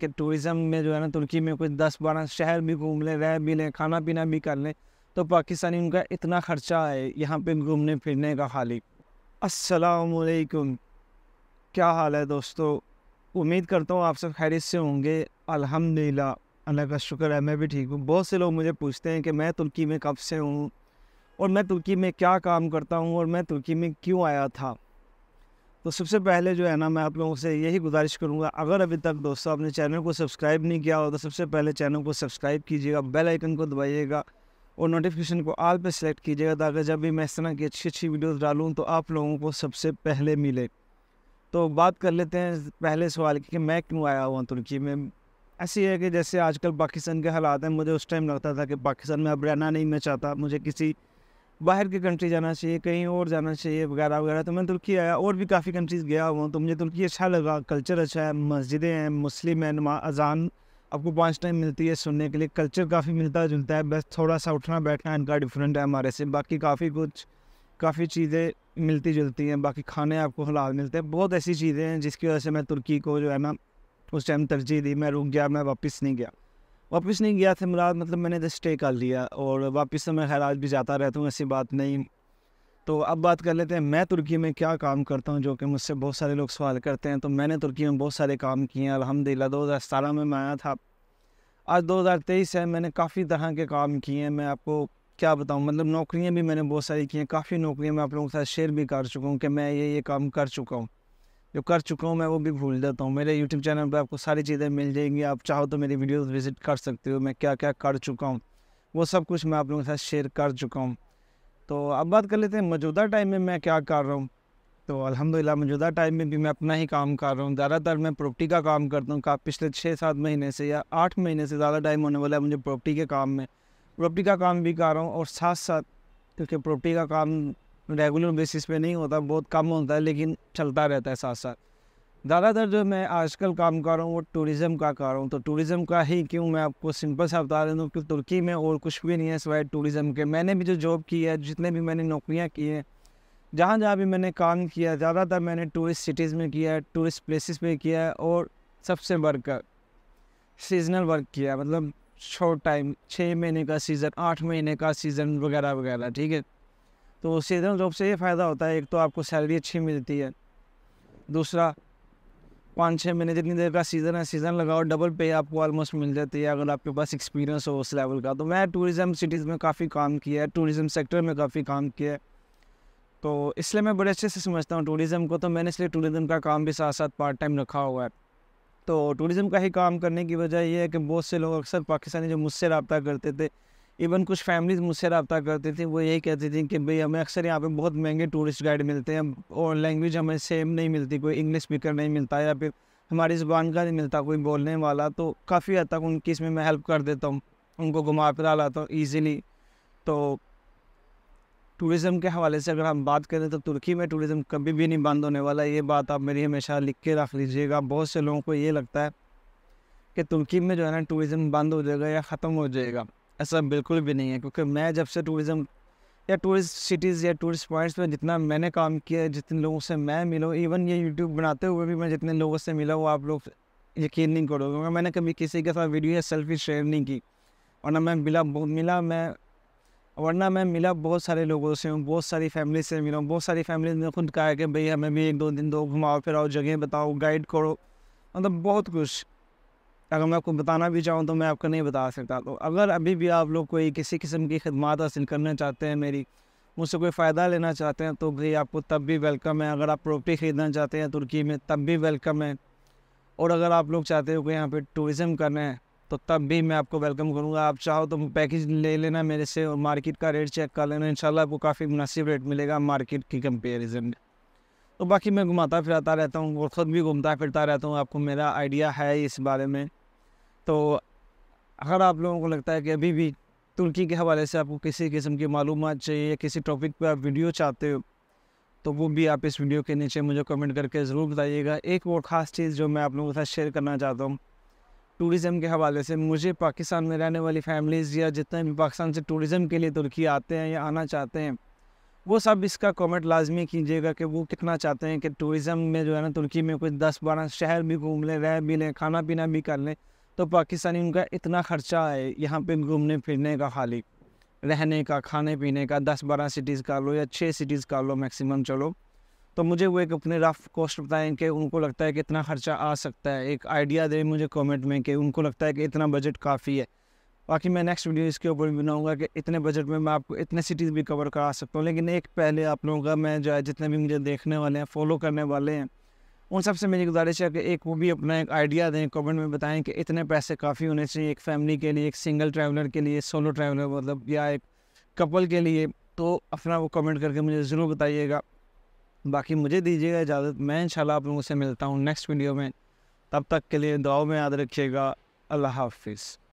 कि टूरिज़म में जो है ना तुर्की में कुछ दस बारह शहर भी घूम लें रह भी लें खाना पीना भी कर लें तो पाकिस्तानी उनका इतना ख़र्चा है यहाँ पे घूमने फिरने का खाली असलकुम क्या हाल है दोस्तों उम्मीद करता हूँ आप सब खैरियत से होंगे अलहमदिल्ला अल्लाह का शुक्र है मैं भी ठीक हूँ बहुत से लोग मुझे पूछते हैं कि मैं तुर्की में कब से हूँ और मैं तुर्की में क्या काम करता हूँ और मैं तुर्की में क्यों आया था तो सबसे पहले जो है ना मैं आप लोगों से यही गुजारिश करूँगा अगर अभी तक दोस्तों आपने चैनल को सब्सक्राइब नहीं किया हो तो सबसे पहले चैनल को सब्सक्राइब कीजिएगा बेल आइकन को दबाइएगा और नोटिफिकेशन को आल पे सेलेक्ट कीजिएगा ताकि जब भी मैं इस तरह की अच्छी अच्छी वीडियोस डालूँ तो आप लोगों को सबसे पहले मिले तो बात कर लेते हैं पहले सवाल की कि मैं क्यों आया हुआ तुर्की में ऐसी है कि जैसे आजकल पाकिस्तान के हालात हैं मुझे उस टाइम लगता था कि पाकिस्तान में अब रहना नहीं मैं चाहता मुझे किसी बाहर के कंट्री जाना चाहिए कहीं और जाना चाहिए वगैरह वगैरह तो मैं तुर्की आया और भी काफ़ी कंट्रीज़ गया हुआ तो मुझे तुर्की अच्छा लगा कल्चर अच्छा है मस्जिदें हैं मुस्लिम नमा अजान आपको पाँच टाइम मिलती है सुनने के लिए कल्चर काफ़ी मिलता जुलता है बस थोड़ा सा उठना बैठना इनका डिफरेंट है हमारे से बाकी काफ़ी कुछ काफ़ी चीज़ें मिलती जुलती हैं बाकी खाने आपको हलाल मिलते हैं बहुत ऐसी चीज़ें हैं जिसकी वजह से मैं तुर्की को जो है ना उस टाइम तरजीह दी मैं रुक गया मैं वापस नहीं गया वापस नहीं गया था मुराद मतलब मैंने तो स्टे कर लिया और वापस तो मैं खैर आज भी जाता रहता हूँ ऐसी बात नहीं तो अब बात कर लेते हैं मैं तुर्की में क्या काम करता हूँ जो कि मुझसे बहुत सारे लोग सवाल करते हैं तो मैंने तुर्की में बहुत सारे काम किए हैं अलहमदिल्ला दो हज़ार सतारह में मैं आया था आज दो हज़ार तेईस है मैंने काफ़ी तरह के काम किए हैं मैं आपको क्या बताऊँ मतलब नौकरियाँ भी मैंने बहुत सारी की हैं काफ़ी नौकरियाँ मैं आप लोगों के साथ शेयर भी कर चुका हूँ कि मैं ये ये काम कर चुका हूँ जो कर चुका हूँ मैं वो भी भूल जाता हूँ मेरे यूट्यूब चैनल पर आपको सारी चीज़ें मिल जाएंगी आप चाहो तो मेरी वीडियोज़ विजिट कर सकते हो मैं क्या क्या कर चुका हूँ वो सब कुछ मैं आप लोगों के साथ शेयर कर चुका हूँ तो अब बात कर लेते हैं मौजूदा टाइम में मैं क्या कर रहा हूँ तो अल्हम्दुलिल्लाह मौजूदा टाइम में भी मैं अपना ही काम कर रहा हूँ ज़्यादातर मैं प्रॉपर्टी का काम करता हूँ का पिछले छः सात महीने से या आठ महीने से ज़्यादा टाइम होने वाला है मुझे प्रॉपर्टी के काम में प्रॉपर्टी का काम भी कर रहा हूँ और साथ साथ क्योंकि प्रॉपर्टी का काम रेगुलर बेसिस पे नहीं होता बहुत कम होता है लेकिन चलता रहता है साथ साथ ज़्यादातर जो मैं आजकल काम कर रहा हूँ वो टूरिज़म का कर रहा हूँ तो टूरिज़म का ही क्यों मैं आपको सिंपल सा बता देता हूँ कि तुर्की में और कुछ भी नहीं है सिवाय टूरिज़म के मैंने भी जो जॉब की है जितने भी मैंने नौकरियाँ की हैं जहाँ जहाँ भी मैंने काम किया ज़्यादातर मैंने टूरिस्ट सिटीज़ में किया है टूरिस्ट प्लेसेस में किया है और सबसे बढ़कर सीजनल वर्क किया मतलब शॉर्ट टाइम छः महीने का सीज़न आठ महीने का सीज़न वगैरह वगैरह ठीक है तो सीजनल जॉब से ये फ़ायदा होता है एक तो आपको सैलरी अच्छी मिलती है दूसरा पाँच छः महीने जितनी देर का सीज़न है सीज़न लगाओ डबल पे आपको ऑलमोस्ट मिल जाती है अगर आपके पास एक्सपीरियंस हो उस लेवल का तो मैं टूरिज़म सिटीज़ में काफ़ी काम किया है टूरिज़म सेक्टर में काफ़ी काम किया है तो इसलिए मैं बड़े अच्छे से समझता हूँ टूरिज़म को तो मैंने इसलिए टूरिज़म का काम भी साथ साथ पार्ट टाइम रखा हुआ है तो टूरिज़म का ही काम करने की वजह यह है कि बहुत से लोग अक्सर पाकिस्तानी जो मुझसे रबता करते थे इवन कुछ फैमिलीज मुझसे रबता करती थी वो यही कहती थी कि भाई हमें अक्सर यहाँ पे बहुत महंगे टूरिस्ट गाइड मिलते हैं और लैंग्वेज हमें सेम नहीं मिलती कोई इंग्लिश स्पीकर नहीं मिलता या फिर हमारी ज़ुबान का नहीं मिलता कोई बोलने वाला तो काफ़ी हद तक उनकी इसमें मैं हेल्प कर देता हूँ उनको घुमा फिरा लाता हूँ ईज़ीली तो टूरिज़म के हवाले से अगर हम बात करें तो तुर्की में टूरिज़म कभी भी नहीं बंद होने वाला ये बात आप मेरी हमेशा लिख के रख लीजिएगा बहुत से लोगों को ये लगता है कि तुर्की में जो है ना टूरिज़म बंद हो जाएगा या ख़त्म हो जाएगा ऐसा बिल्कुल भी नहीं है क्योंकि मैं जब से टूरिज़म या टूरिस्ट सिटीज़ या टूरिस्ट पॉइंट्स में जितना मैंने काम किया जितने लोगों से मैं मिला इवन ये यूट्यूब बनाते हुए भी मैं जितने लोगों से मिला हूँ आप लोग यकीन नहीं करो क्योंकि मैंने कभी किसी के साथ वीडियो या सेल्फी शेयर नहीं की वरना मैं मिला मिला मैं वरना मैं मिला बहुत सारे लोगों से हूँ बहुत सारी फैमिली से मिला हूँ बहुत सारी फैमिली ने खुद कहा कि भाई हमें भी एक दो दिन दो घुमाओ फिराओ जगह बताओ गाइड करो मतलब बहुत कुछ अगर मैं आपको बताना भी चाहूँ तो मैं आपको नहीं बता सकता तो अगर अभी भी आप लोग कोई किसी किस्म की खदमात हासिल करना चाहते हैं मेरी मुझसे कोई फ़ायदा लेना चाहते हैं तो भाई आपको तब भी वेलकम है अगर आप प्रॉपर्टी ख़रीदना चाहते हैं तुर्की में तब भी वेलकम है और अगर आप लोग चाहते हो कि यहाँ पर टूरिज़म करना है तो तब भी मैं आपको वेलकम करूँगा आप चाहो तो पैकेज ले लेना मेरे से और मार्केट का रेट चेक कर लेना इंशाल्लाह आपको काफ़ी मुनासिब रेट मिलेगा मार्केट की कंपेरिजन में तो बाकी मैं घुमाता फिरता रहता हूँ और ख़ुद भी घूमता फिरता रहता हूँ आपको मेरा आइडिया है इस बारे में तो अगर आप लोगों को लगता है कि अभी भी तुर्की के हवाले से आपको किसी किस्म की मालूम चाहिए या किसी टॉपिक पर आप वीडियो चाहते हो तो वो भी आप इस वीडियो के नीचे मुझे कमेंट करके ज़रूर बताइएगा एक और ख़ास चीज़ जो मैं आप लोगों के साथ शेयर करना चाहता हूँ टूरिज़म के हवाले से मुझे पाकिस्तान में रहने वाली फैमिलीज़ या जितने भी पाकिस्तान से टूरिज़म के लिए तुर्की आते हैं या आना चाहते हैं वो सब इसका कमेंट लाजमी कीजिएगा कि वो कितना चाहते हैं कि टूरिज़म में जो है ना तुर्की में कुछ दस बारह शहर भी घूम लें रह भी लें खाना पीना भी कर लें तो पाकिस्तानी उनका इतना खर्चा है यहाँ पे घूमने फिरने का खाली रहने का खाने पीने का दस बारह सिटीज़ का लो या छः सिटीज़ का लो मैक्सिमम चलो तो मुझे वो एक अपने रफ कॉस्ट बताएं कि उनको लगता है कि इतना खर्चा आ सकता है एक आइडिया दें मुझे कमेंट में कि उनको लगता है कि इतना बजट काफ़ी है बाकी मैं नेक्स्ट वीडियो इसके ऊपर भी बनाऊंगा कि इतने बजट में मैं आपको इतने सिटीज़ भी कवर करा सकता हूँ लेकिन एक पहले आप लोगों का मैं जो है जितने भी मुझे देखने वाले हैं फॉलो करने वाले हैं उन सबसे मेरी गुजारिश है कि एक वो भी अपना एक आइडिया दें कमेंट में बताएं कि इतने पैसे काफ़ी होने चाहिए एक फैमिली के लिए एक सिंगल ट्रैवलर के लिए सोलो ट्रैवलर मतलब या एक कपल के लिए तो अपना वो कमेंट करके मुझे ज़रूर बताइएगा बाकी मुझे दीजिएगा इजाज़त मैं शाला आप लोगों से मिलता हूँ नेक्स्ट वीडियो में तब तक के लिए दुआओं में याद रखिएगा अल्लाह हाफिज़